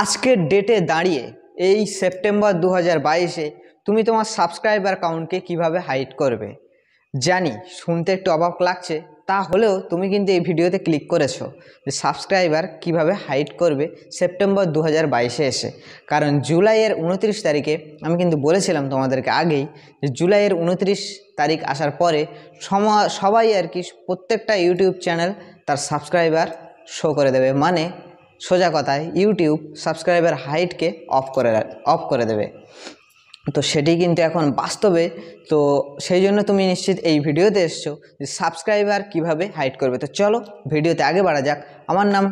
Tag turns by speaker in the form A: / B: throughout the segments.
A: আজকের ডেটে দাঁড়িয়ে এই সেপ্টেম্বর দু হাজার বাইশে তুমি তোমার সাবস্ক্রাইবার কাউন্টকে কিভাবে হাইড করবে জানি শুনতে একটু অবাক লাগছে তা হলেও তুমি কিন্তু এই ভিডিওতে ক্লিক করেছো যে সাবস্ক্রাইবার কিভাবে হাইড করবে সেপ্টেম্বর দু হাজার বাইশে এসে কারণ জুলাইয়ের উনত্রিশ তারিখে আমি কিন্তু বলেছিলাম তোমাদেরকে আগেই যে জুলাইয়ের উনত্রিশ তারিখ আসার পরে সবাই আর কি প্রত্যেকটা ইউটিউব চ্যানেল তার সাবস্ক্রাইবার শো করে দেবে মানে সোজা কথায় ইউটিউব সাবস্ক্রাইবার হাইটকে অফ করে অফ করে দেবে তো সেটি কিন্তু এখন বাস্তবে তো সেই জন্য তুমি নিশ্চিত এই ভিডিওতে এসছো যে সাবস্ক্রাইবার কিভাবে হাইট করবে তো চলো ভিডিওতে আগে বাড়া যাক আমার নাম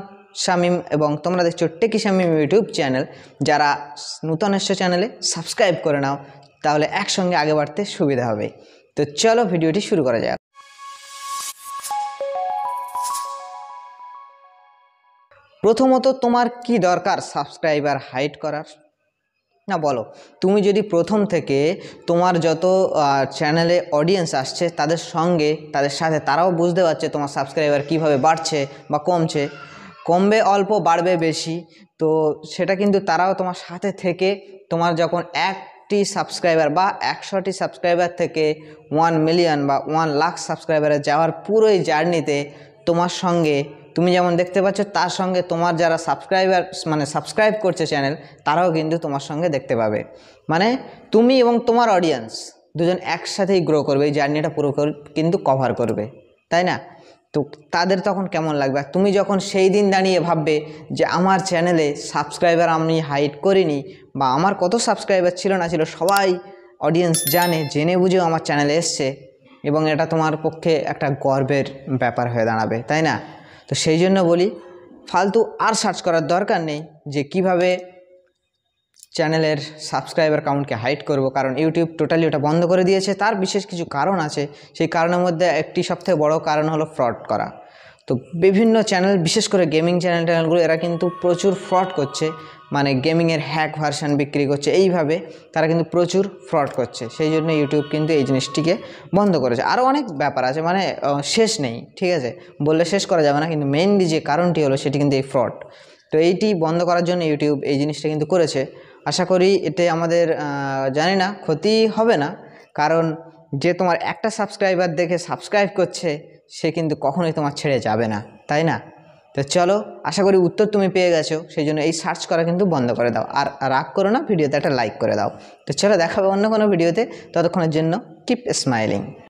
A: শামিম এবং তোমরা দেখছো টেকি শামিম ইউটিউব চ্যানেল যারা নূতন এসছো চ্যানেলে সাবস্ক্রাইব করে নাও তাহলে একসঙ্গে আগে বাড়তে সুবিধা হবে তো চলো ভিডিওটি শুরু করা যাক প্রথমত তোমার কি দরকার সাবস্ক্রাইবার হাইট করার না বলো তুমি যদি প্রথম থেকে তোমার যত চ্যানেলে অডিয়েন্স আসছে তাদের সঙ্গে তাদের সাথে তারাও বুঝতে পারছে তোমার সাবস্ক্রাইবার কিভাবে বাড়ছে বা কমছে কমবে অল্প বাড়বে বেশি তো সেটা কিন্তু তারাও তোমার সাথে থেকে তোমার যখন একটি সাবস্ক্রাইবার বা একশোটি সাবস্ক্রাইবার থেকে ওয়ান মিলিয়ন বা ওয়ান লাখ সাবস্ক্রাইবারে যাওয়ার পুরোই জার্নিতে তোমার সঙ্গে তুমি যেমন দেখতে পাচ্ছ তার সঙ্গে তোমার যারা সাবস্ক্রাইবার মানে সাবস্ক্রাইব করছে চ্যানেল তারাও কিন্তু তোমার সঙ্গে দেখতে পাবে মানে তুমি এবং তোমার অডিয়েন্স দুজন একসাথেই গ্রো করবে এই জার্নিটা পুরো কিন্তু কভার করবে তাই না তো তাদের তখন কেমন লাগবে আর তুমি যখন সেই দিন দাঁড়িয়ে ভাববে যে আমার চ্যানেলে সাবস্ক্রাইবার আমি হাইড করিনি বা আমার কত সাবস্ক্রাইবার ছিল না ছিল সবাই অডিয়েন্স জানে জেনে বুঝেও আমার চ্যানেলে এসছে এবং এটা তোমার পক্ষে একটা গর্বের ব্যাপার হয়ে দাঁড়াবে তাই না তো সেই জন্য বলি ফালতু আর সার্চ করার দরকার নেই যে কিভাবে চ্যানেলের সাবস্ক্রাইবার কাউন্টকে হাইড করব কারণ ইউটিউব টোটালি ওটা বন্ধ করে দিয়েছে তার বিশেষ কিছু কারণ আছে সেই কারণের মধ্যে একটি সবথেকে বড় কারণ হলো ফ্রড করা তো বিভিন্ন চ্যানেল বিশেষ করে গেমিং চ্যানেল চ্যানেলগুলো এরা কিন্তু প্রচুর ফ্রড করছে মানে গেমিংয়ের হ্যাক ভার্সান বিক্রি করছে এইভাবে তারা কিন্তু প্রচুর ফ্রড করছে সেই জন্য ইউটিউব কিন্তু এই জিনিসটিকে বন্ধ করেছে আরও অনেক ব্যাপার আছে মানে শেষ নেই ঠিক আছে বললে শেষ করা যাবে না কিন্তু মেইনলি যে কারণটি হলো সেটি কিন্তু এই ফ্রড তো এইটি বন্ধ করার জন্য ইউটিউব এই জিনিসটা কিন্তু করেছে আশা করি এতে আমাদের জানি না ক্ষতি হবে না কারণ যে তোমার একটা সাবস্ক্রাইবার দেখে সাবস্ক্রাইব করছে সে কিন্তু কখনোই তোমার ছেড়ে যাবে না তাই না তো চলো আশা করি উত্তর তুমি পেয়ে গেছো সেই জন্য এই সার্চ করা কিন্তু বন্ধ করে দাও আর রাগ করো না ভিডিওতে একটা লাইক করে দাও তো চলো দেখাবে অন্য কোনো ভিডিওতে ততক্ষণের জন্য কিপ স্মাইলিং